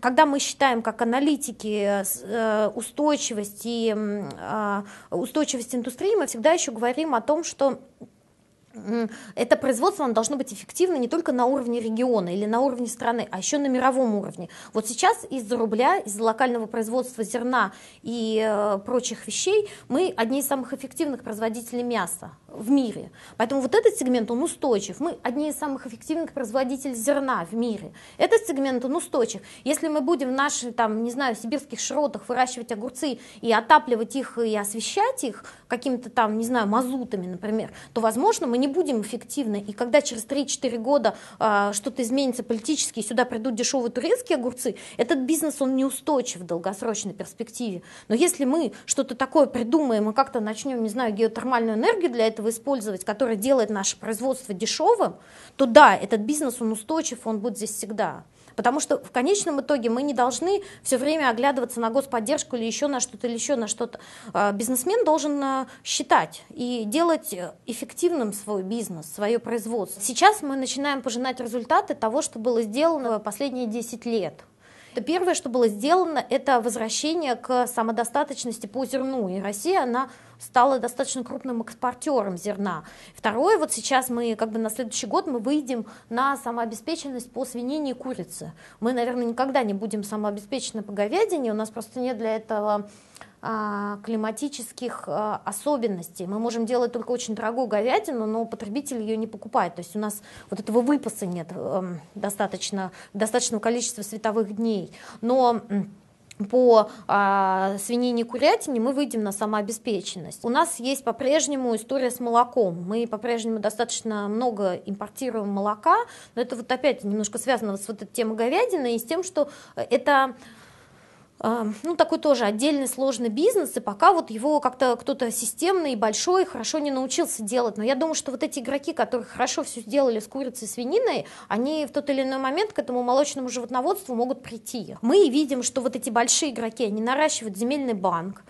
когда мы считаем как аналитики э, э, устойчивость и а, устойчивость индустрии, мы всегда еще говорим о том, что это производство оно должно быть эффективно не только на уровне региона или на уровне страны, а еще на мировом уровне. Вот сейчас из-за рубля, из-за локального производства зерна и э, прочих вещей мы одни из самых эффективных производителей мяса в мире. Поэтому вот этот сегмент, он устойчив. Мы одни из самых эффективных производителей зерна в мире. Этот сегмент, он устойчив. Если мы будем в наших, там, не знаю, сибирских широтах выращивать огурцы и отапливать их и освещать их какими-то там, не знаю, мазутами, например, то, возможно, мы не будем эффективны. И когда через 3-4 года а, что-то изменится политически, и сюда придут дешевые турецкие огурцы, этот бизнес, он неустойчив в долгосрочной перспективе. Но если мы что-то такое придумаем и как-то начнем, не знаю, геотермальную энергию для этого использовать, которая делает наше производство дешевым, то да, этот бизнес, он устойчив, он будет здесь всегда. Потому что в конечном итоге мы не должны все время оглядываться на господдержку или еще на что-то, или еще на что-то. А, бизнесмен должен а, считать и делать э, эффективным свой свой бизнес, свое производство. Сейчас мы начинаем пожинать результаты того, что было сделано последние 10 лет. Это первое, что было сделано, это возвращение к самодостаточности по зерну. И Россия, она стала достаточно крупным экспортером зерна. Второе, вот сейчас мы как бы на следующий год мы выйдем на самообеспеченность по свинине и курице. Мы, наверное, никогда не будем самообеспечены по говядине, у нас просто нет для этого а, климатических а, особенностей. Мы можем делать только очень дорогую говядину, но потребитель ее не покупает. То есть у нас вот этого выпаса нет эм, достаточно, достаточного количества световых дней. Но по э, свинине и курятине мы выйдем на самообеспеченность. У нас есть по-прежнему история с молоком. Мы по-прежнему достаточно много импортируем молока, но это вот опять немножко связано с вот этой темой говядины и с тем, что э, это а, ну, такой тоже отдельный сложный бизнес, и пока вот его как-то кто-то системный и большой хорошо не научился делать. Но я думаю, что вот эти игроки, которые хорошо все сделали с курицей и свининой, они в тот или иной момент к этому молочному животноводству могут прийти. Мы видим, что вот эти большие игроки, они наращивают земельный банк,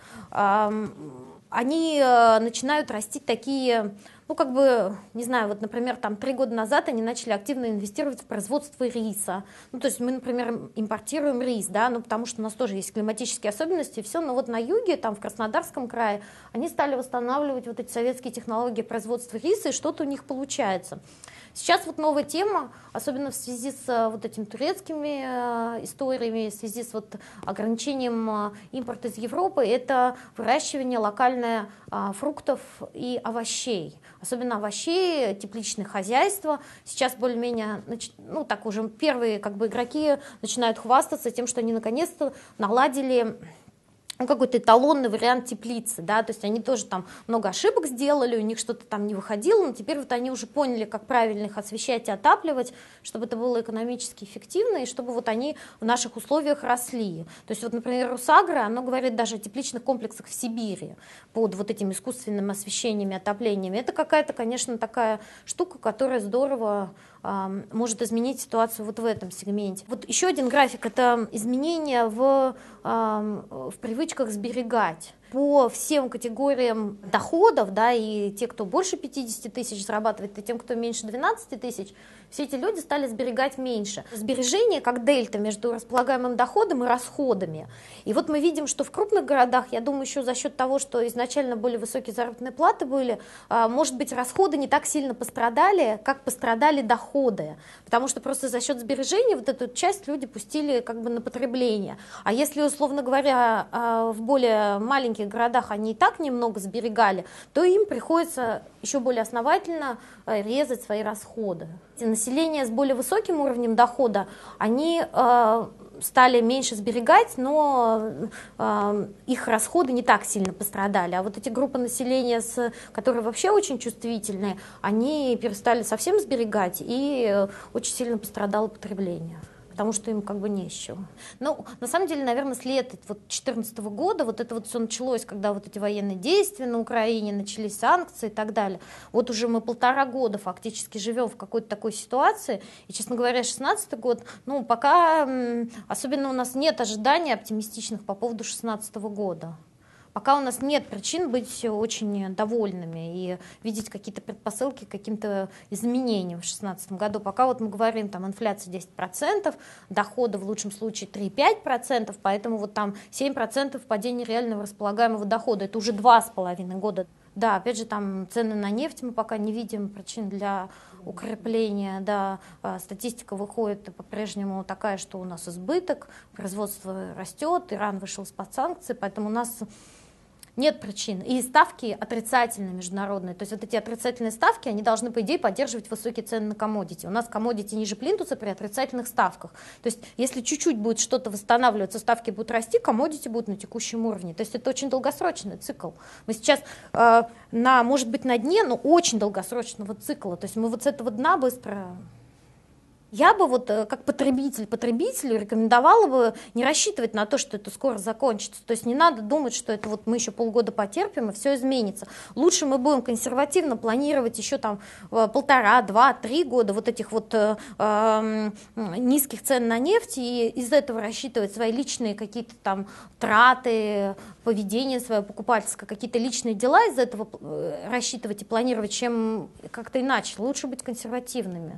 они э, начинают расти такие, ну как бы, не знаю, вот, например, там три года назад они начали активно инвестировать в производство риса. Ну то есть мы, например, импортируем рис, да, ну потому что у нас тоже есть климатические особенности, и все, но вот на юге, там в Краснодарском крае, они стали восстанавливать вот эти советские технологии производства риса, и что-то у них получается. Сейчас вот новая тема, особенно в связи с э, вот этими турецкими э, историями, в связи с вот ограничением э, импорта из Европы, это выращивание локальное фруктов и овощей. Особенно овощей, тепличные хозяйства. Сейчас более-менее, ну так уже первые как бы игроки начинают хвастаться тем, что они наконец-то наладили ну, какой-то эталонный вариант теплицы, да, то есть они тоже там много ошибок сделали, у них что-то там не выходило, но теперь вот они уже поняли, как правильно их освещать и отапливать, чтобы это было экономически эффективно и чтобы вот они в наших условиях росли. То есть вот, например, Русагра, оно говорит даже о тепличных комплексах в Сибири под вот этим искусственным освещением и отоплением. Это какая-то, конечно, такая штука, которая здорово может изменить ситуацию вот в этом сегменте. Вот еще один график – это изменения в, в привычках сберегать по всем категориям доходов, да, и те, кто больше 50 тысяч зарабатывает, и тем, кто меньше 12 тысяч, все эти люди стали сберегать меньше. Сбережение как дельта между располагаемым доходом и расходами. И вот мы видим, что в крупных городах, я думаю, еще за счет того, что изначально более высокие заработные платы были, а, может быть, расходы не так сильно пострадали, как пострадали доходы. Потому что просто за счет сбережений вот эту часть люди пустили как бы на потребление. А если, условно говоря, а, в более маленьких маленьких городах они и так немного сберегали, то им приходится еще более основательно э, резать свои расходы. И население с более высоким уровнем дохода, они э, стали меньше сберегать, но э, их расходы не так сильно пострадали. А вот эти группы населения, с, которые вообще очень чувствительные, они перестали совсем сберегать, и э, очень сильно пострадало потребление потому что им как бы не с чего. Ну, на самом деле, наверное, с лета вот 2014 года вот это вот все началось, когда вот эти военные действия на Украине, начались санкции и так далее. Вот уже мы полтора года фактически живем в какой-то такой ситуации, и, честно говоря, 16 год, ну, пока особенно у нас нет ожиданий оптимистичных по поводу 16 года пока у нас нет причин быть очень довольными и видеть какие-то предпосылки к каким-то изменениям в 2016 году. Пока вот мы говорим, там инфляция 10%, доходы в лучшем случае 3-5%, поэтому вот там 7% падения реального располагаемого дохода, это уже 2,5 года. Да, опять же, там цены на нефть мы пока не видим причин для укрепления, да, а, статистика выходит по-прежнему такая, что у нас избыток, производство растет, Иран вышел из-под санкций, поэтому у нас нет причин. И ставки отрицательные международные. То есть вот эти отрицательные ставки, они должны, по идее, поддерживать высокие цены на комодити. У нас комодити ниже плинтуса при отрицательных ставках. То есть если чуть-чуть будет что-то восстанавливаться, ставки будут расти, комодити будут на текущем уровне. То есть это очень долгосрочный цикл. Мы сейчас, э, на, может быть, на дне, но очень долгосрочного цикла. То есть мы вот с этого дна быстро я бы вот э, как потребитель потребителю рекомендовала бы не рассчитывать на то, что это скоро закончится. То есть не надо думать, что это вот мы еще полгода потерпим и все изменится. Лучше мы будем консервативно планировать еще там э, полтора, два, три года вот этих вот э, эм, низких цен на нефть и из этого рассчитывать свои личные какие-то там траты, поведение свое покупательское, какие-то личные дела из этого э, рассчитывать и планировать, чем как-то иначе. Лучше быть консервативными.